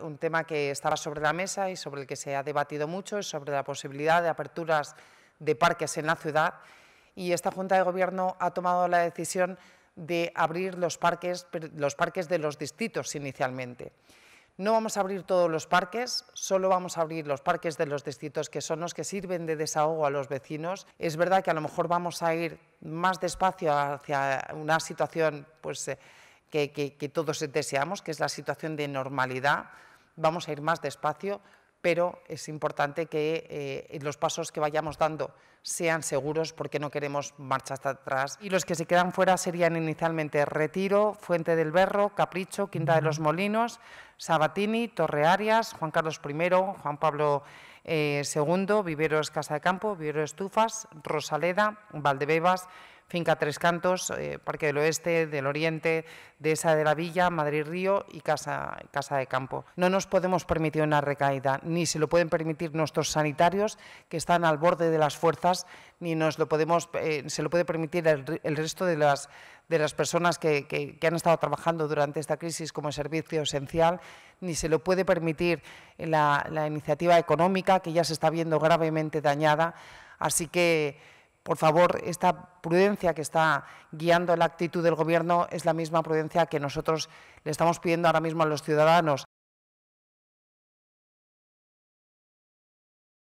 Un tema que estaba sobre la mesa y sobre el que se ha debatido mucho es sobre la posibilidad de aperturas de parques en la ciudad y esta Junta de Gobierno ha tomado la decisión de abrir los parques, los parques de los distritos inicialmente. No vamos a abrir todos los parques, solo vamos a abrir los parques de los distritos que son los que sirven de desahogo a los vecinos. Es verdad que a lo mejor vamos a ir más despacio hacia una situación pues, eh, que, todos deseamos, que es la situación de normalidad. Vamos a ir más despacio, pero es importante que eh, los pasos que vayamos dando sean seguros porque no queremos hasta atrás. Y los que se quedan fuera serían inicialmente Retiro, Fuente del Berro, Capricho, Quinta de los Molinos, Sabatini, Torre Arias, Juan Carlos I, Juan Pablo II, eh, Viveros Casa de Campo, Viveros Estufas, Rosaleda, Valdebebas, Finca Tres Cantos, eh, Parque del Oeste, del Oriente, Dehesa de la Villa, Madrid Río y casa, casa de Campo. No nos podemos permitir una recaída, ni se lo pueden permitir nuestros sanitarios que están al borde de las fuerzas, ni nos lo podemos, eh, se lo puede permitir el, resto de las, de las personas que, que, que, han estado trabajando durante esta crisis como servicio esencial, ni se lo puede permitir la, la iniciativa económica, que ya se está viendo gravemente dañada. Así que por favor, esta prudencia que está guiando la actitud del Gobierno es la misma prudencia que nosotros le estamos pidiendo ahora mismo a los ciudadanos.